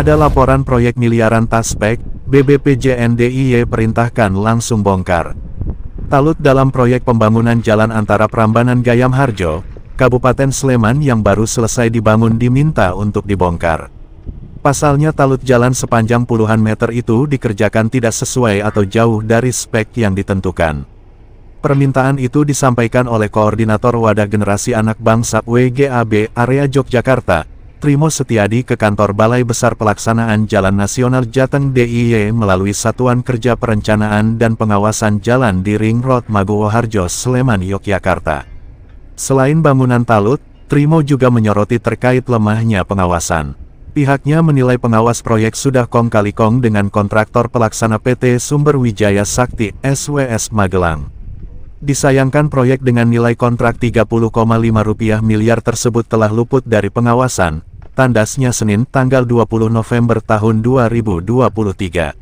Ada laporan proyek miliaran taspek, BBPJNDIY perintahkan langsung bongkar. Talut dalam proyek pembangunan jalan antara Prambanan Gayam Harjo, Kabupaten Sleman yang baru selesai dibangun diminta untuk dibongkar. Pasalnya talut jalan sepanjang puluhan meter itu dikerjakan tidak sesuai atau jauh dari spek yang ditentukan. Permintaan itu disampaikan oleh Koordinator Wadah Generasi Anak Bangsa WGAB Area Yogyakarta, Trimo Setiadi ke kantor Balai Besar Pelaksanaan Jalan Nasional Jateng DIY melalui Satuan Kerja Perencanaan dan Pengawasan Jalan di Ring Road Maguwo Harjo, Sleman, Yogyakarta. Selain bangunan talut, Trimo juga menyoroti terkait lemahnya pengawasan. Pihaknya menilai pengawas proyek sudah kong kali kong dengan kontraktor pelaksana PT Sumber Wijaya Sakti SWS Magelang. Disayangkan proyek dengan nilai kontrak 30,5 305 miliar tersebut telah luput dari pengawasan, tandasnya Senin tanggal 20 November tahun 2023.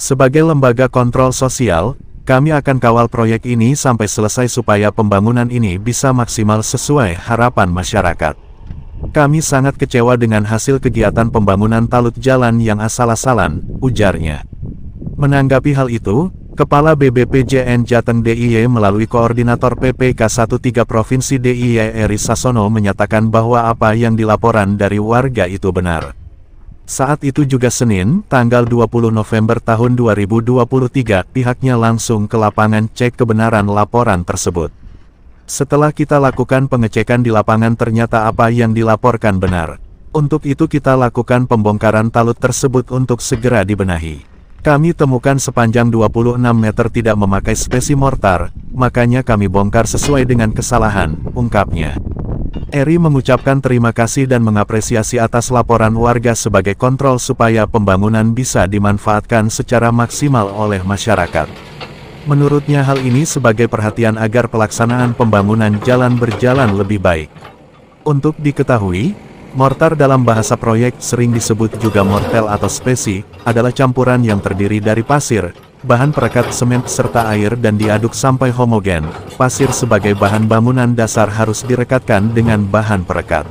Sebagai lembaga kontrol sosial, kami akan kawal proyek ini sampai selesai supaya pembangunan ini bisa maksimal sesuai harapan masyarakat. Kami sangat kecewa dengan hasil kegiatan pembangunan talut jalan yang asal-asalan, ujarnya. Menanggapi hal itu, Kepala BBPJN Jateng DIY e melalui Koordinator PPK 13 Provinsi DIY e Eri Sasono menyatakan bahwa apa yang dilaporan dari warga itu benar. Saat itu juga Senin, tanggal 20 November tahun 2023, pihaknya langsung ke lapangan cek kebenaran laporan tersebut. Setelah kita lakukan pengecekan di lapangan ternyata apa yang dilaporkan benar. Untuk itu kita lakukan pembongkaran talut tersebut untuk segera dibenahi. Kami temukan sepanjang 26 meter tidak memakai spesi mortar, makanya kami bongkar sesuai dengan kesalahan, ungkapnya. Eri mengucapkan terima kasih dan mengapresiasi atas laporan warga sebagai kontrol supaya pembangunan bisa dimanfaatkan secara maksimal oleh masyarakat. Menurutnya hal ini sebagai perhatian agar pelaksanaan pembangunan jalan berjalan lebih baik. Untuk diketahui, mortar dalam bahasa proyek sering disebut juga mortel atau spesi, adalah campuran yang terdiri dari pasir, bahan perekat semen serta air dan diaduk sampai homogen. Pasir sebagai bahan bangunan dasar harus direkatkan dengan bahan perekat.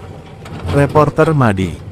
Reporter Madi